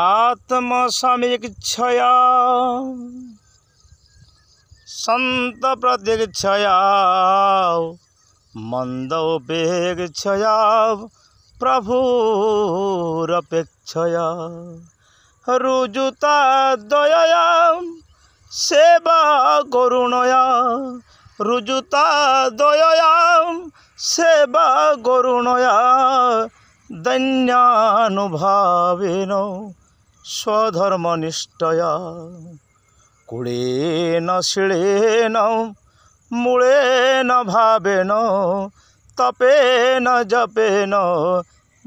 आत्म आत्मसमीक्षया सन्तप्रतीक्षया मन्दोपेक्षया प्रभुरपेक्षया रुजुता दयया सेवा करुणया रुजुता दयया सेवा करुणया दैन्यानुभावेन স্বধর্মনিষ্ঠয় কুড়ে ন শিড়ে ন মূলে ন ভাবে ন তপে ন জপে ন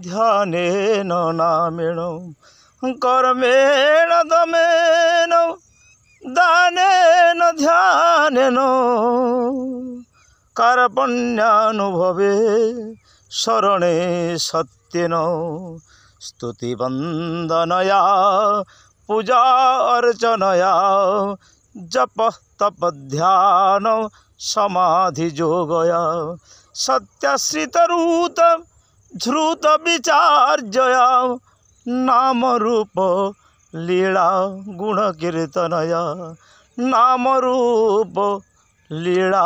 ধ্যানে ন নামেণ কর্মেণ দমেণ দানেন ধ্যানেন কার্পণ্যানুভবে শরণে সত্যেন स्तुति वंदनया पूजा अर्चनया जप तप ध्यान समाधि जोगया सत्यश्रितरूत ध्रुत जया नाम रूप लीला गुण कीर्तनया नाम रूप लीला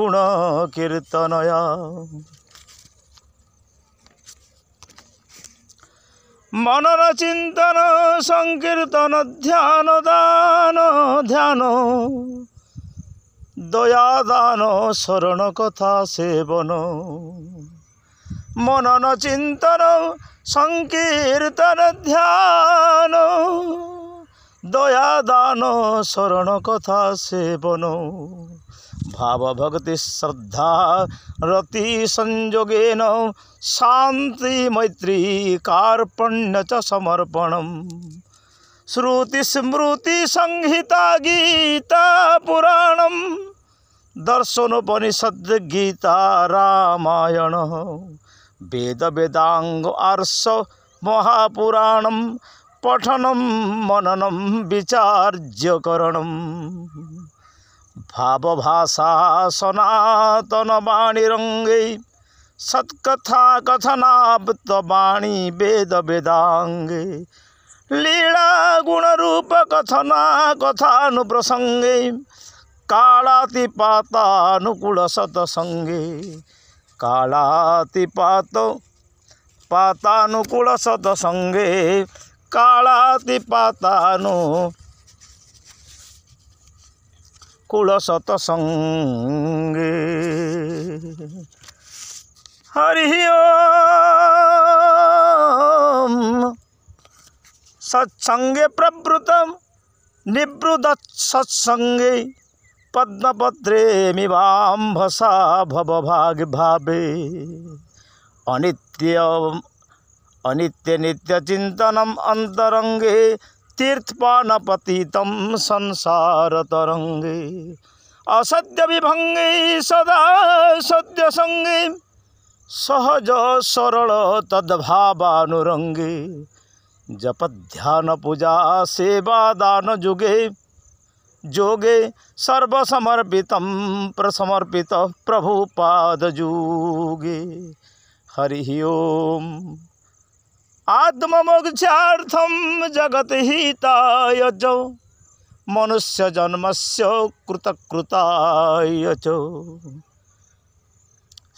गुण कीर्तनया মনন চিন্তন সংকীর্তন ধ্যান দান ধ্যান দয়া দান শরণ কথা সেবন মনন চিন্তন সংকীর্তন ধ্যান দয়া দান শরণ কথা সেবন भावभक्ति श्रद्धा रति संयोगेन शांति मैत्री कार्पण्य च समर्पणम श्रुति स्मृति संहिता गीता पुराणम दर्शनोपनिषद गीता रामायण वेद वेदांग आर्ष महापुराणम पठनम मननम विचार्यकरणम भावासा सनातन वाणीरङ पातानु कथनाणी वेद वेदाीलाण रूपकथना कथानुसङ्गै कालातितानुकूल सतसँग कालातिपात पातानुकूल सतसँग कालातिपाता কুল সত সঙ্গে হরি সৎসঙ্গে প্রবৃতম নিবৃত সৎসঙ্গে পদ্মপত্রে মিবাম্ভসা ভবভাগ ভাবে অনিত্য अनित्य नित्य चिंतनम अंतरंगे पान पतितम संसार तरंगे असत्य विभंगे सदा सत्य संगे सहज सरल तद्भावानुरंगे जप ध्यान पूजा सेवा दान जुगे जोगे सर्वसमर्पित प्रसमर्पित पाद जुगे हरि ओम आत्मोक्षा जगत हिताय मनुष्य जन्म से कृतकृताय च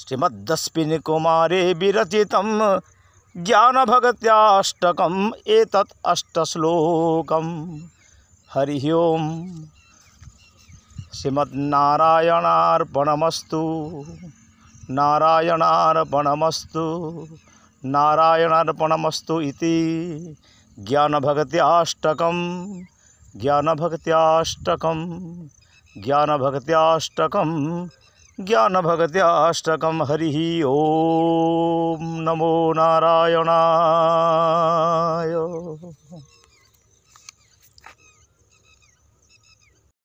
श्रीमदस्विनी कुमारे विरचित ज्ञान भगत्याष्टकम एतत् अष्टश्लोकम हरि ओम श्रीमद्नारायणार्पणमस्तु नारायणार्पणमस्तु नारायणार्पणमस्तु इति ज्ञानभक्त्याष्टकं ज्ञानभक्त्याष्टकं ज्ञानभक्त्याष्टकं ज्ञानभक्त्याष्टकं हरिः ॐ नमो नारायणाय